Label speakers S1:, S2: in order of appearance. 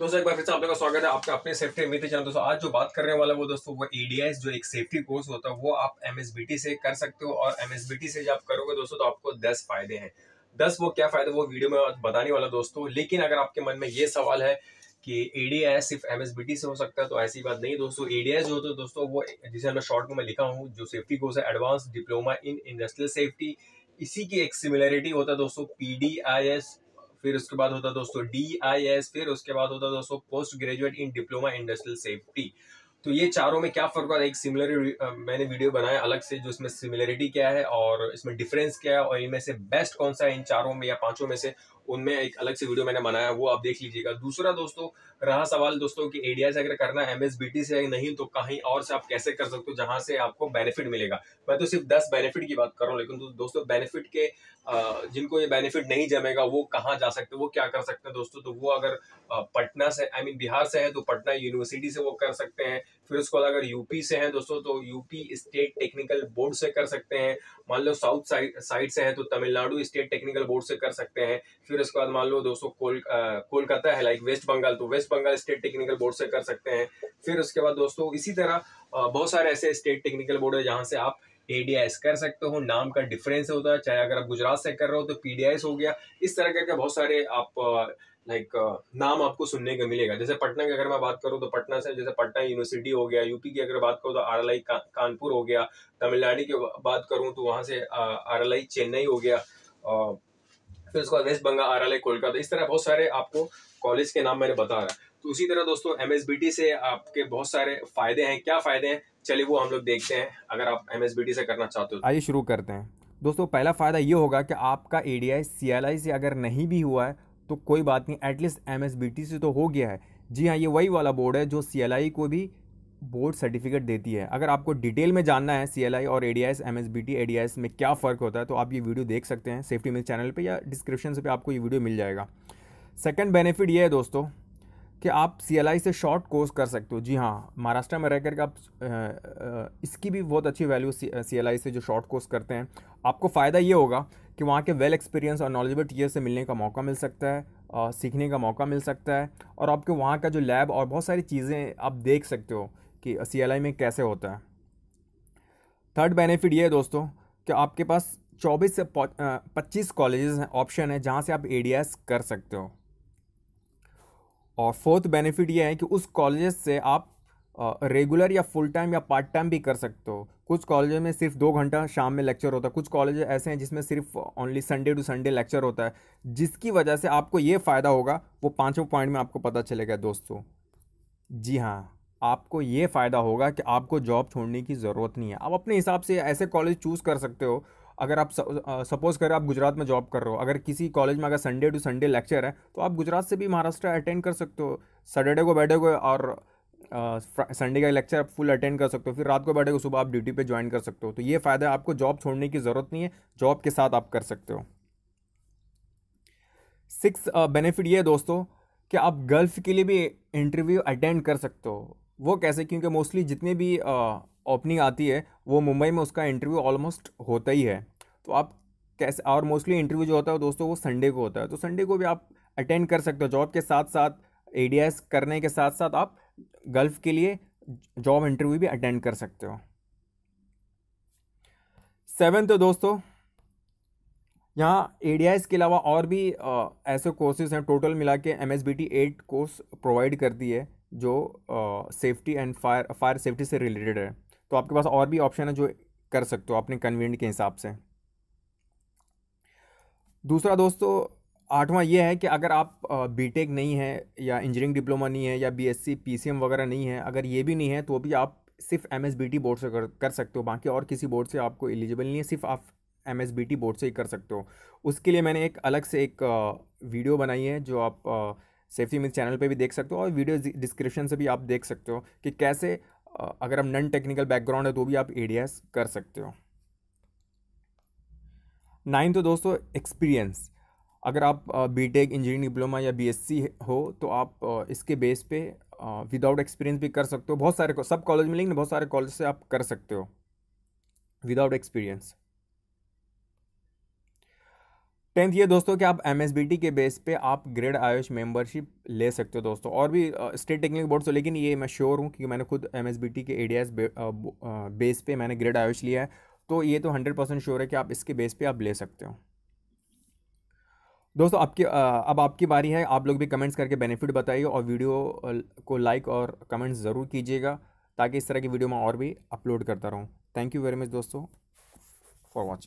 S1: दोस्तों एक बार फिर से आप लोग का स्वागत है आपका अपने सेफ्टी विद चैनल दोस्तों आज जो बात करने वाला वो दोस्तों वो एडीएस जो एक सेफ्टी कोर्स होता है वो आप एमएसबीटी से कर सकते हो और एमएसबीटी से जब आप करोगे दोस्तों तो आपको दस फायदे हैं दस वो क्या फायदे वो वीडियो में बताने वाला दोस्तों लेकिन अगर आपके मन में ये सवाल है कि एडीएस सिर्फ एमएसबीटी से हो सकता है तो ऐसी बात नहीं दोस्तों एडीएस जो होता है दोस्तों वो जिसे मैं शॉर्ट में लिखा हूँ जो सेफ्टी कोर्स है advance diploma in industrial safety इसी की एक सिमिलरिटी होता है दोस्तों पीडीआईएस फिर उसके बाद होता दोस्तों डी आई एस फिर उसके बाद होता दोस्तों post graduate in diploma industrial safety तो ये चारों में क्या फर्क है एक सिमिलर मैंने वीडियो बनाया अलग से जो इसमें सिमिलरिटी क्या है और इसमें डिफरेंस क्या है और इनमें से बेस्ट कौन सा है इन चारों में या पांचों में से उनमें एक अलग से वीडियो मैंने बनाया वो आप देख लीजिएगा दूसरा दोस्तों रहा सवाल दोस्तों कि एडीआई से अगर करना है एमएसबीटी से नहीं तो कहीं और से आप कैसे कर सकते हो जहां से आपको बेनिफिट मिलेगा मैं तो सिर्फ दस बेनिफिट की बात कर रहा हूँ लेकिन दोस्तों बेनिफिट के जिनको ये बेनिफिट नहीं जमेगा वो कहाँ जा सकते वो क्या कर सकते हैं दोस्तों तो वो अगर पटना से आई मीन बिहार से है तो पटना यूनिवर्सिटी से वो कर सकते हैं फिर उसके बाद अगर यूपी से है दोस्तों तो यूपी स्टेट टेक्निकल बोर्ड से कर सकते हैं मान लो साउथ साइड से है तो तमिलनाडु स्टेट टेक्निकल बोर्ड से कर सकते हैं फिर उसके बाद मान लो दोस्तों कोल, कोलकाता है लाइक वेस्ट बंगाल तो West Bengal state technical board से कर सकते हैं फिर उसके बाद दोस्तों इसी तरह बहुत सारे ऐसे स्टेट टेक्निकल बोर्ड है जहाँ से आप एडीआईएस कर सकते हो नाम का डिफरेंस होता है चाहे अगर आप गुजरात से कर रहे हो तो पीडीआईएस हो गया इस तरह करके बहुत सारे आप लाइक uh, नाम आपको सुनने को मिलेगा जैसे पटना की अगर मैं बात करूँ तो पटना से जैसे पटना यूनिवर्सिटी हो गया यूपी की अगर बात करूँ तो आर एल आई कानपुर हो गया तमिलनाडु की बात करूँ तो वहाँ से आर एल आई चेन्नई हो गया फिर उसके बाद West Bengal R L I Kolkata इस तरह बहुत सारे आपको कॉलेज के नाम मैंने बता रहा है तो उसी तरह दोस्तों एम से आपके बहुत सारे फायदे हैं क्या फायदे हैं चलिए वो हम लोग देखते हैं अगर आप एम एस बी टी से करना चाहते हो तो। आइए शुरू करते हैं दोस्तों पहला फ़ायदा ये होगा कि आपका A D I C L आई से अगर नहीं भी हुआ है तो कोई बात नहीं at least M S B T से तो हो गया है जी हाँ ये वही वाला बोर्ड है जो सी एल आई को भी बोर्ड सर्टिफिकेट देती है अगर आपको डिटेल में जानना है सी एल आई और A D S M S B T A D S में क्या फ़र्क होता है तो आप ये वीडियो देख सकते हैं सेफ्टी मिल चैनल पर या डिस्क्रिप्शन पे आपको ये वीडियो मिल जाएगा सेकेंड बेनिफिट ये है दोस्तों कि आप सी से शॉर्ट कोर्स कर सकते हो जी हाँ महाराष्ट्र में रह करके आप इसकी भी बहुत अच्छी वैल्यू सी से जो शॉर्ट कोर्स करते हैं आपको फ़ायदा ये होगा कि वहाँ के वेल एक्सपीरियंस और नॉलेजेबल टीचर से मिलने का मौका मिल सकता है और सीखने का मौका मिल सकता है और आपके वहाँ का जो लैब और बहुत सारी चीज़ें आप देख सकते हो कि सी में कैसे होता है थर्ड बेनिफिट ये है दोस्तों कि आपके पास 24 से 25 कॉलेजेस हैं ऑप्शन है जहाँ से आप ए कर सकते हो और फोर्थ बेनिफिट ये है कि उस कॉलेज से आप रेगुलर या फुल टाइम या पार्ट टाइम भी कर सकते हो कुछ कॉलेज में सिर्फ दो घंटा शाम में लेक्चर होता है कुछ कॉलेज ऐसे हैं जिसमें सिर्फ only Sunday to Sunday lecture होता है जिसकी वजह से आपको ये फ़ायदा होगा वो पाँचों पॉइंट में आपको पता चलेगा दोस्तों जी हाँ आपको ये फ़ायदा होगा कि आपको जॉब छोड़ने की ज़रूरत नहीं है आप अपने हिसाब से ऐसे कॉलेज चूज़ कर सकते हो अगर आप सपोज़ करें आप गुजरात में जॉब कर रहे हो अगर किसी कॉलेज में अगर संडे टू संडे लेक्चर है तो आप गुजरात से भी महाराष्ट्र अटेंड कर सकते हो सैटरडे को बैठे हुए और संडे का लेक्चर आप फुल अटेंड कर सकते हो फिर रात को बैठे सुबह आप ड्यूटी पे ज्वाइन कर सकते हो तो ये फ़ायदा आपको जॉब छोड़ने की ज़रूरत नहीं है जॉब के साथ आप कर सकते हो सिक्स बेनिफिट ये है दोस्तों कि आप गल्फ़ के लिए भी इंटरव्यू अटेंड कर सकते हो वो कैसे क्योंकि मोस्टली जितने भी ओपनिंग आती है वो मुंबई में उसका इंटरव्यू ऑलमोस्ट होता ही है तो आप कैसे और मोस्टली इंटरव्यू जो होता है दोस्तों वो संडे को होता है तो संडे को भी आप अटेंड कर सकते हो जॉब के साथ साथ ए करने के साथ साथ आप गल्फ़ के लिए जॉब इंटरव्यू भी अटेंड कर सकते हो सेवन तो दोस्तों यहाँ ए के अलावा और भी ऐसे कोर्सेज हैं टोटल मिला के M S B T eight course provide करती है जो safety and fire fire safety से रिलेटेड है तो आपके पास और भी ऑप्शन है जो कर सकते हो अपने कन्वीनियंट के हिसाब से दूसरा दोस्तों आठवां यह है कि अगर आप बीटेक नहीं है या इंजीनियरिंग डिप्लोमा नहीं है या बीएससी पीसीएम वगैरह नहीं है अगर ये भी नहीं है तो भी आप सिर्फ टी बोर्ड से कर, कर सकते हो बाकी और किसी बोर्ड से आपको एलिजिबल नहीं है सिर्फ आप टी बोर्ड से ही कर सकते हो उसके लिए मैंने एक अलग से एक वीडियो बनाई है जो आप सेफ्टी मिथ चैनल पे भी देख सकते हो और वीडियो डिस्क्रिप्शन से भी आप देख सकते हो कि कैसे अगर आप नॉन टेक्निकल बैकग्राउंड है तो भी आप ए कर सकते हो नाइन तो दोस्तों एक्सपीरियंस अगर आप बी टेक इंजीनियरिंग डिप्लोमा या बीएससी हो तो आप इसके बेस पे विदाउट एक्सपीरियंस भी कर सकते हो बहुत सारे सब कॉलेज में लेकिन बहुत सारे कॉलेज से आप कर सकते हो विदाउट एक्सपीरियंस टेंथ ये दोस्तों कि आप एम के बेस पे आप ग्रेड आयुष मेंबरशिप ले सकते हो दोस्तों और भी स्टेट टेक्निकल बोर्ड से लेकिन ये मैं श्योर हूँ क्योंकि मैंने खुद एम के ए बे, बेस पे मैंने ग्रेड आयुष लिया है तो ये तो हंड्रेड परसेंट श्योर है कि आप इसके बेस पे आप ले सकते हो दोस्तों आपकी अब आपकी बारी है आप लोग भी कमेंट्स करके बेनिफिट बताइए और वीडियो को लाइक और कमेंट्स ज़रूर कीजिएगा ताकि इस तरह की वीडियो मैं और भी अपलोड करता रहूँ थैंक यू वेरी मच दोस्तों फॉर वॉचिंग